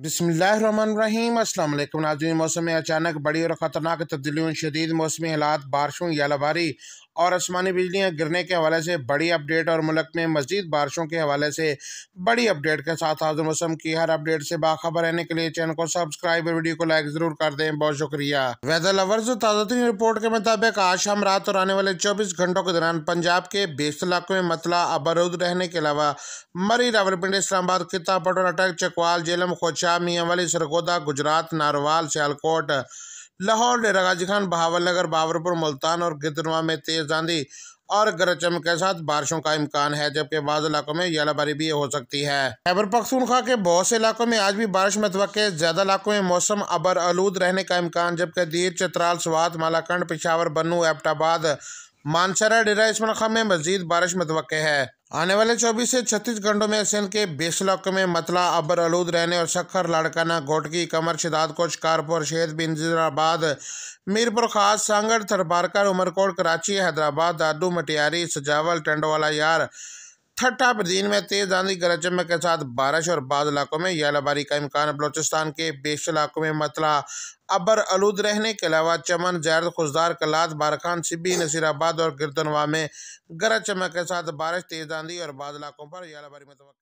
बसमीम अल्लाम नाजरीन मौसम में अचानक बड़ी और ख़तरनाक तब्दीलियों शदीद मौसमी हालात बारिशों यालाबारी और आसमानी बिजलियाँ गिरने के हवाले से बड़ी अपडेट और मुल्क में मजीद बारिशों के हवाले से बड़ी अपडेट के साथ हाजिर मौसम की हर अपडेट से बाखबर रहने के लिए चैनल को सब्सक्राइब और वीडियो को लाइक जरूर कर दें बहुत शुक्रिया वेदर लवर्स ताज़ा तरीन रिपोर्ट के मुताबिक आज शाम रात और आने वाले चौबीस घंटों के दौरान पंजाब के बेस इलाकों में मतला अबरूद रहने के अलावा मरी रावलपिंडी इस्लामाबाद किता पटोराटक चकवाल जेलम खोचा मियाँ सरगोदा गुजरात नारवाल सियालकोट लाहौर गाजी खान बहावल नगर बाबरपुर मुल्तान और गिदनवा में तेज़ आंधी और गरज चमक के साथ बारिशों का इम्कान है जबकि बाद इलाकों में यालाबारी भी हो सकती है खैबर पख्तूनख्वा के बहुत से इलाकों में आज भी बारिश में है ज्यादा इलाकों में मौसम अबर आलूद रहने का इम्कान जबकि दीर चतराल स्वात मालाकंड पिशावर बनू एबटाबाद मानसरा डेरा इसमान खां में मजीद बारिश मतव है आने वाले 24 से 36 घंटों में सिंध के बेस इलाके में मतला अबर आलूद रहने और सखर लाड़काना घोटकी कमर शिदाद कोच कारपुर शेद बिंजराबाद मीरपुर खास सांगड़ थरबारकर उमरकोट कराची हैदराबाद दादू मटियारी सजावल टंडवाला यार छठा दिन में तेज आंधी गरज चमक के साथ बारिश और बाद इलाकों में यालाबारी का इम्कान बलोचिस्तान के बेश इलाकों में मतला अबर आलूद रहने के अलावा चमन जैर खुशदार कलात बारखान सिब्बी नसीराबाद और गिरदनवा में गरज चमक के साथ बारिश तेज आंधी और बाद इलाकों पर यालाबारी में